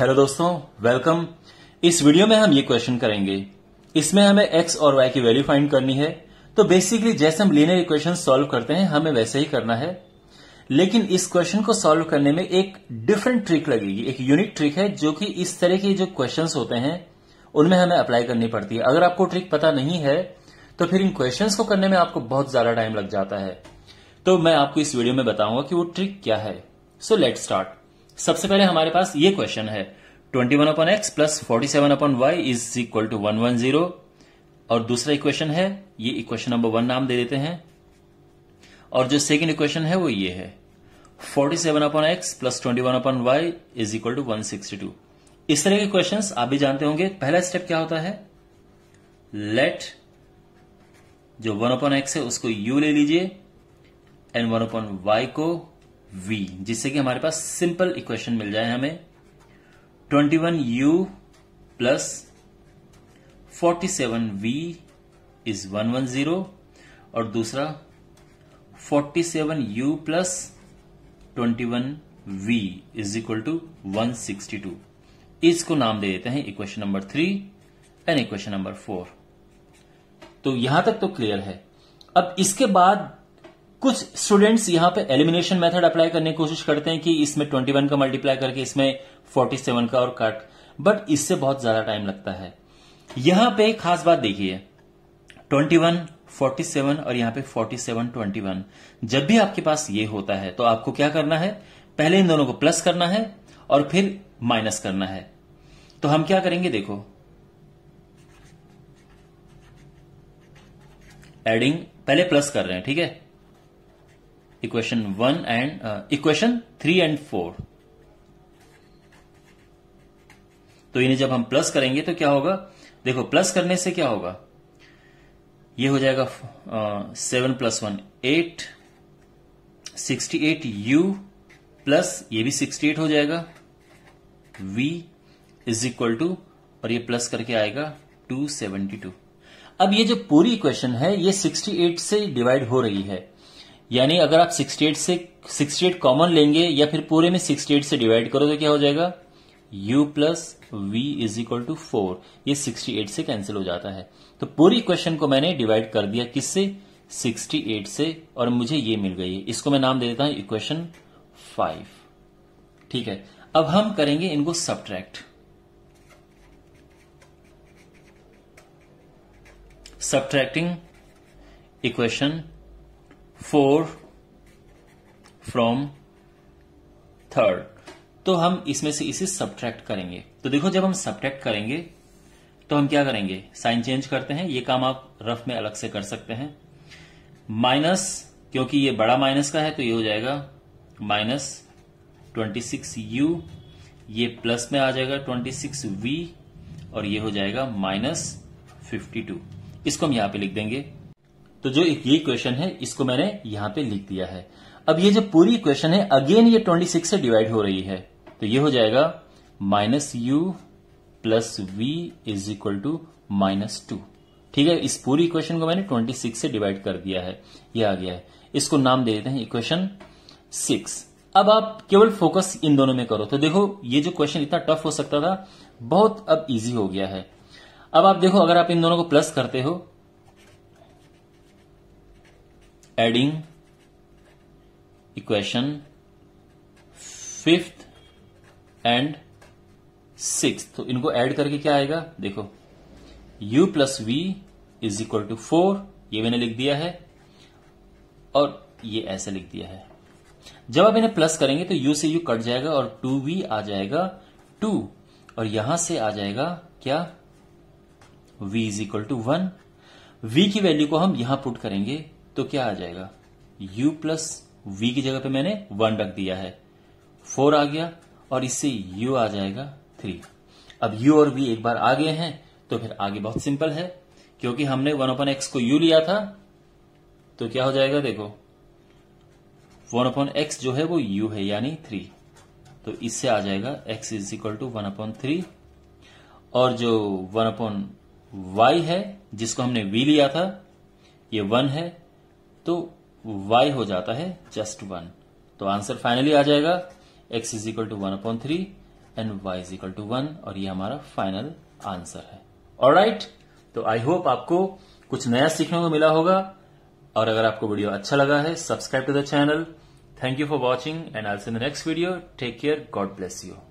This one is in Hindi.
हेलो दोस्तों वेलकम इस वीडियो में हम ये क्वेश्चन करेंगे इसमें हमें एक्स और वाई की वैल्यू फाइंड करनी है तो बेसिकली जैसे हम लीनियर इक्वेशन सॉल्व करते हैं हमें वैसे ही करना है लेकिन इस क्वेश्चन को सॉल्व करने में एक डिफरेंट ट्रिक लगेगी एक यूनिक ट्रिक है जो कि इस तरह के जो क्वेश्चन होते हैं उनमें हमें अप्लाई करनी पड़ती है अगर आपको ट्रिक पता नहीं है तो फिर इन क्वेश्चन को करने में आपको बहुत ज्यादा टाइम लग जाता है तो मैं आपको इस वीडियो में बताऊंगा कि वो ट्रिक क्या है सो लेट स्टार्ट सबसे पहले हमारे पास ये क्वेश्चन है twenty one upon x plus forty seven upon y is equal to one one zero और दूसरा इक्वेशन है ये इक्वेशन नंबर वन नाम दे देते हैं और जो सेकेंड इक्वेशन है वो ये है forty seven upon x plus twenty one upon y is equal to one sixty two इस तरह के क्वेश्चन आप भी जानते होंगे पहला स्टेप क्या होता है लेट जो वन अपन एक्स है उसको यू ले लीजिए एंड वन अपन वाई को v जिससे कि हमारे पास सिंपल इक्वेशन मिल जाए हमें 21u one u plus forty seven v is one one zero और दूसरा forty seven u plus twenty one v is equal to one sixty two इसको नाम दे देते हैं equation number three and equation number four तो यहां तक तो क्लियर है अब इसके बाद कुछ स्टूडेंट्स यहां पे एलिमिनेशन मेथड अप्लाई करने की कोशिश करते हैं कि इसमें 21 का मल्टीप्लाई करके इसमें 47 का और कट बट इससे बहुत ज्यादा टाइम लगता है यहां पे खास बात देखिए 21 47 और यहां पे 47 21 जब भी आपके पास ये होता है तो आपको क्या करना है पहले इन दोनों को प्लस करना है और फिर माइनस करना है तो हम क्या करेंगे देखो एडिंग पहले प्लस कर रहे हैं ठीक है equation 1 and uh, equation 3 and 4 तो इन्हें जब हम प्लस करेंगे तो क्या होगा देखो प्लस करने से क्या होगा ये हो जाएगा seven plus one eight sixty eight u plus ये भी सिक्सटी एट हो जाएगा v इज इक्वल टू और ये प्लस करके आएगा टू सेवेंटी टू अब ये जो पूरी इक्वेशन है ये सिक्सटी एट से डिवाइड हो रही है यानी अगर आप 68 से 68 कॉमन लेंगे या फिर पूरे में 68 से डिवाइड करो तो क्या हो जाएगा u plus v is equal to four ये 68 से कैंसिल हो जाता है तो पूरी क्वेश्चन को मैंने डिवाइड कर दिया किससे 68 से और मुझे ये मिल गई है इसको मैं नाम दे देता हूं इक्वेशन फाइव ठीक है अब हम करेंगे इनको subtract subtracting equation four from third तो हम इसमें से इसे सब्ट्रैक्ट करेंगे तो देखो जब हम सब्ट्रैक्ट करेंगे तो हम क्या करेंगे साइन चेंज करते हैं ये काम आप रफ में अलग से कर सकते हैं माइनस क्योंकि ये बड़ा माइनस का है तो ये हो जाएगा माइनस ट्वेंटी सिक्स यू ये प्लस में आ जाएगा ट्वेंटी सिक्स वी और ये हो जाएगा माइनस फिफ्टी टू इसको हम यहां पे लिख देंगे तो जो एक ये क्वेश्चन है इसको मैंने यहां पे लिख दिया है अब ये जो पूरी क्वेश्चन है अगेन ये 26 से डिवाइड हो रही है तो ये हो जाएगा minus u plus v is equal to minus two ठीक है इस पूरी इक्वेशन को मैंने 26 से डिवाइड कर दिया है ये आ गया है इसको नाम दे देते हैं इक्वेशन सिक्स अब आप केवल फोकस इन दोनों में करो तो देखो ये जो क्वेश्चन इतना टफ हो सकता था बहुत अब इजी हो गया है अब आप देखो अगर आप इन दोनों को प्लस करते हो adding equation fifth and six तो इनको ऐड करके क्या आएगा देखो u plus v is equal to four ये मैंने लिख दिया है और ये ऐसे लिख दिया है जब आप इन्हें प्लस करेंगे तो u से u कट जाएगा और टू वी आ जाएगा टू और यहां से आ जाएगा क्या v is equal to one v की वैल्यू को हम यहां पुट करेंगे तो क्या आ जाएगा u प्लस वी की जगह पे मैंने वन रख दिया है फोर आ गया और इससे u आ जाएगा थ्री अब u और v एक बार आ गए हैं तो फिर आगे बहुत सिंपल है क्योंकि हमने वन ओपन एक्स को u लिया था तो क्या हो जाएगा देखो वन ओपन एक्स जो है वो यू है यानी थ्री तो इससे आ जाएगा x is equal to one upon three और जो वन अपॉन वाई है जिसको हमने वी लिया था ये वन है तो y हो जाता है जस्ट वन तो आंसर फाइनली आ जाएगा x is equal to one upon three and y is equal to one और ये हमारा फाइनल आंसर है और राइट तो आई होप आपको कुछ नया सीखने को मिला होगा और अगर आपको वीडियो अच्छा लगा है subscribe to the channel thank you for watching and also see the next video take care God bless you